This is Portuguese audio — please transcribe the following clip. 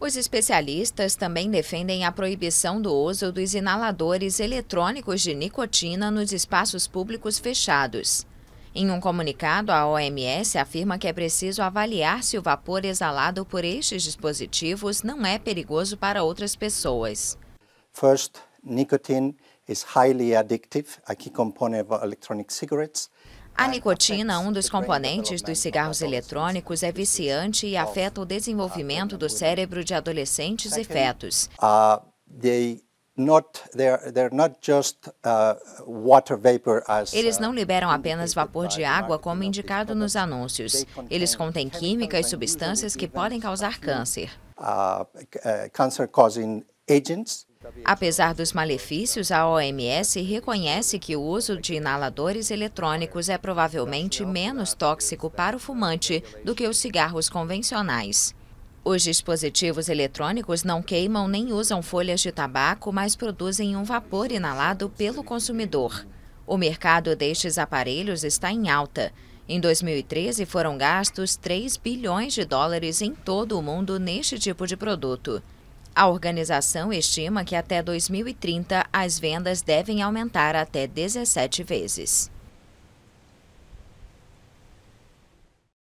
Os especialistas também defendem a proibição do uso dos inaladores eletrônicos de nicotina nos espaços públicos fechados. Em um comunicado, a OMS afirma que é preciso avaliar se o vapor exalado por estes dispositivos não é perigoso para outras pessoas. First, nicotine is highly addictive, a key component of electronic cigarettes. A nicotina, um dos componentes dos cigarros eletrônicos, é viciante e afeta o desenvolvimento do cérebro de adolescentes e fetos. Uh, uh, Eles não uh, liberam apenas vapor de água como indicado nos anúncios. Eles contêm químicas e substâncias que podem causar câncer. Apesar dos malefícios, a OMS reconhece que o uso de inaladores eletrônicos é provavelmente menos tóxico para o fumante do que os cigarros convencionais. Os dispositivos eletrônicos não queimam nem usam folhas de tabaco, mas produzem um vapor inalado pelo consumidor. O mercado destes aparelhos está em alta. Em 2013, foram gastos 3 bilhões de dólares em todo o mundo neste tipo de produto. A organização estima que até 2030 as vendas devem aumentar até 17 vezes.